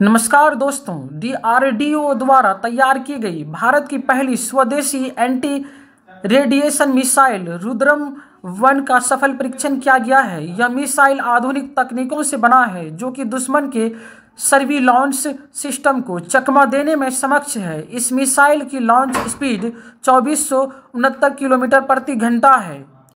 नमस्कार दोस्तों आर द्वारा तैयार की गई भारत की पहली स्वदेशी anti radiation missile Rudram one का सफल परीक्षण किया गया है यह मिसाइल आधुनिक तकनीकों से बना है जो कि दुश्मन के सर्वी लॉन्च सिस्टम को चकमा देने में समक्ष है इस मिसाइल की लॉन्च स्पीड चौबीस किलोमीटर प्रति घंटा है